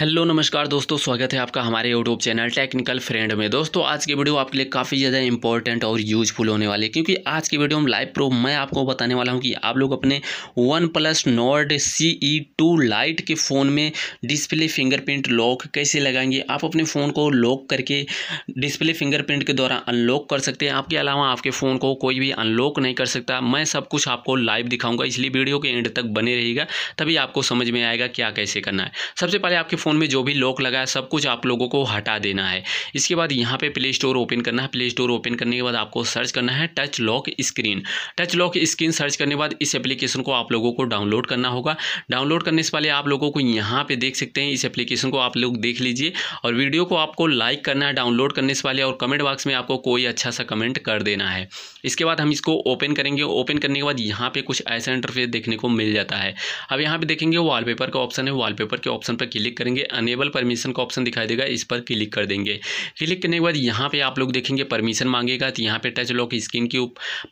hello नमस्कार दोस्तों स्वागत है आपका हमारे यूट्यूब चैनल टेक्निकल फ्रेंड में दोस्तों आज की वीडियो आपके लिए काफ़ी ज़्यादा इंपॉर्टेंट और यूजफुल होने वाली है क्योंकि आज की वीडियो में लाइव प्रो मैं आपको बताने वाला हूं कि आप लोग अपने OnePlus Nord C E two lite के फ़ोन में डिस्प्ले फिंगरप्रिंट लॉक कैसे लगाएंगे आप अपने फ़ोन को लॉक करके डिस्प्ले फिंगरप्रिंट के द्वारा अनलॉक कर सकते हैं आपके अलावा आपके फ़ोन को कोई भी अनलॉक नहीं कर सकता मैं सब कुछ आपको लाइव दिखाऊँगा इसलिए वीडियो के एंड तक बने रहेगा तभी आपको समझ में आएगा क्या कैसे करना है सबसे पहले आपके फ़ोन में जो भी लॉक लगा है सब कुछ आप लोगों को हटा देना है इसके बाद यहाँ पे प्ले स्टोर ओपन करना है प्ले स्टोर ओपन करने के बाद आपको सर्च करना है touch lock screen touch lock screen search करने के बाद इस एप्लीकेशन को आप लोगों को डाउनलोड करना होगा डाउनलोड करने से पहले आप लोगों को यहाँ पर देख सकते हैं इस एप्लीकेशन को आप लोग देख लीजिए और वीडियो को आपको लाइक करना है डाउनलोड करने से पहले और कमेंट बॉक्स में आपको कोई अच्छा सा कमेंट कर देना है इसके बाद हम इसको ओपन करेंगे ओपन करने के बाद यहाँ पर कुछ ऐसा इंटरफेस देखने को मिल जाता है अब यहाँ पर देखेंगे वॉलपेपर का ऑप्शन है वॉलपेपर के ऑप्शन पर क्लिक करेंगे देंगे अनेबल परमिशन का ऑप्शन दिखाई देगा इस पर क्लिक कर देंगे क्लिक करने के बाद यहाँ पे आप लोग देखेंगे परमिशन मांगेगा तो यहाँ पे टच लॉक स्क्रीन की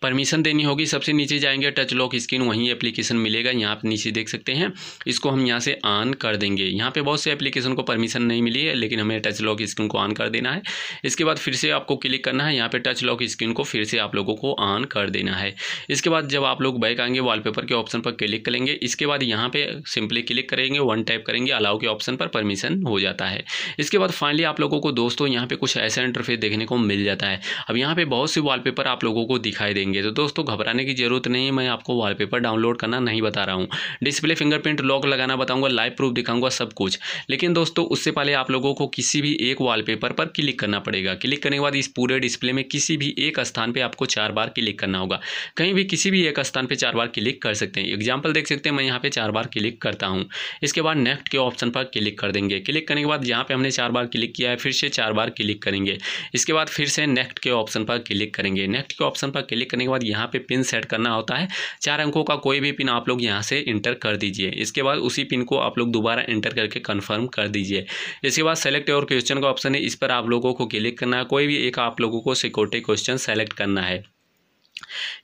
परमिशन देनी होगी सबसे नीचे जाएंगे टच लॉक स्क्रीन वहीं एप्लीकेशन मिलेगा यहाँ पर नीचे देख सकते हैं इसको हम यहाँ से ऑन कर देंगे यहाँ पर बहुत से एप्लीकेशन को परमिशन नहीं मिली है लेकिन हमें टच लॉक स्क्रीन को ऑन कर देना है इसके बाद फिर से आपको क्लिक करना है यहाँ पर टच लॉक स्क्रीन को फिर से आप लोगों को ऑन कर देना है इसके बाद जब आप लोग बैक आएंगे वॉलपेपर के ऑप्शन पर क्लिक करेंगे इसके बाद यहाँ पे सिंपली क्लिक करेंगे वन टाइप करेंगे अलाउ के ऑप्शन पर परमिशन हो जाता है इसके बाद फाइनली आप लोगों को दोस्तों यहाँ पे कुछ ऐसा इंटरफेस देखने को मिल जाता है अब यहाँ पे बहुत से वॉलपेपर आप लोगों को दिखाई देंगे तो दोस्तों घबराने की जरूरत नहीं है मैं आपको वॉलपेपर डाउनलोड करना नहीं बता रहा हूँ डिस्प्ले फिंगरप्रिंट लॉक लगाना बताऊँगा लाइव प्रूफ दिखाऊंगा सब कुछ लेकिन दोस्तों उससे पहले आप लोगों को किसी भी एक वाल पर क्लिक करना पड़ेगा क्लिक करने के बाद इस पूरे डिस्प्ले में किसी भी एक स्थान पर आपको चार बार क्लिक करना होगा कहीं भी किसी भी एक स्थान पर चार बार क्लिक कर सकते हैं एग्जाम्पल देख सकते हैं मैं यहाँ पर चार बार क्लिक करता हूँ इसके बाद नेक्स्ट के ऑप्शन पर क्लिक कर देंगे क्लिक करने के बाद यहाँ पे हमने चार बार क्लिक किया है फिर से चार बार क्लिक करेंगे इसके बाद फिर से नेक्स्ट के ऑप्शन पर क्लिक करेंगे नेक्स्ट के ऑप्शन पर क्लिक करने के बाद यहाँ पे पिन सेट करना होता है चार अंकों का कोई भी पिन आप लोग यहाँ से इंटर कर दीजिए इसके बाद उसी पिन को आप लोग दोबारा इंटर करके कन्फर्म कर दीजिए इसके बाद सेलेक्ट और क्वेश्चन का ऑप्शन है इस पर आप लोगों को क्लिक करना है कोई भी एक आप लोगों को सिक्योरिटी क्वेश्चन सेलेक्ट करना है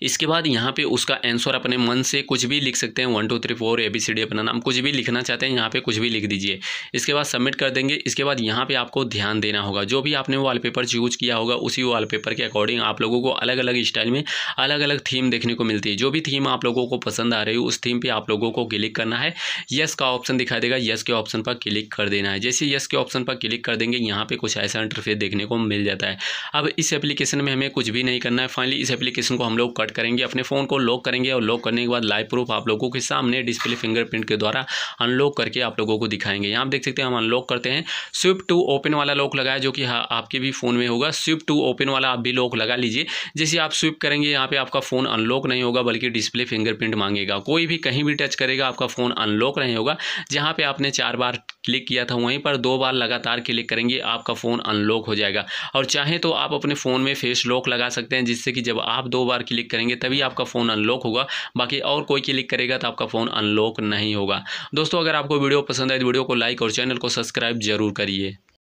इसके बाद यहाँ पे उसका आंसर अपने मन से कुछ भी लिख सकते हैं one two three four A B C D अपना नाम कुछ भी लिखना चाहते हैं यहाँ पे कुछ भी लिख दीजिए इसके बाद सबमिट कर देंगे इसके बाद यहाँ पे आपको ध्यान देना होगा जो भी आपने वॉलपेपर चूज़ किया होगा उसी वॉलपेपर के अकॉर्डिंग आप लोगों को अलग अलग स्टाइल में अलग अलग थीम देखने को मिलती है जो भी थीम आप लोगों को पसंद आ रही है उस थीम पर आप लोगों को क्लिक करना है यस का ऑप्शन दिखाई देगा यस के ऑप्शन पर क्लिक कर देना है जैसे यस के ऑप्शन पर क्लिक कर देंगे यहाँ पर कुछ ऐसा इंटरफेस देखने को मिल जाता है अब इस एप्लीकेशन में हमें कुछ भी नहीं करना है फाइनली इस एप्लीकेशन को हम लोग कट करेंगे अपने फ़ोन को लॉक करेंगे और लॉक करने के बाद लाइव प्रूफ आप लोगों के सामने डिस्प्ले फिंगरप्रिंट के द्वारा अनलॉक करके आप लोगों को दिखाएंगे यहाँ आप देख सकते हैं हम अनलॉक करते हैं स्विफ्ट टू ओपन वाला लॉक लगाया जो कि हाँ, आपके भी फ़ोन में होगा स्विफ्ट टू ओपन वाला आप भी लॉक लगा लीजिए जैसे आप स्विप करेंगे यहाँ पर आपका फ़ोन अनलॉक नहीं होगा बल्कि डिस्प्ले फिंगरप्रिंट मांगेगा कोई भी कहीं भी टच करेगा आपका फ़ोन अनलॉक नहीं होगा जहाँ पर आपने चार बार क्लिक किया था वहीं पर दो बार लगातार क्लिक करेंगे आपका फ़ोन अनलॉक हो जाएगा और चाहे तो आप अपने फ़ोन में फेस लॉक लगा सकते हैं जिससे कि जब आप दो बार क्लिक करेंगे तभी आपका फ़ोन अनलॉक होगा बाकी और कोई क्लिक करेगा तो आपका फ़ोन अनलॉक नहीं होगा दोस्तों अगर आपको वीडियो पसंद आए तो वीडियो को लाइक और चैनल को सब्सक्राइब जरूर करिए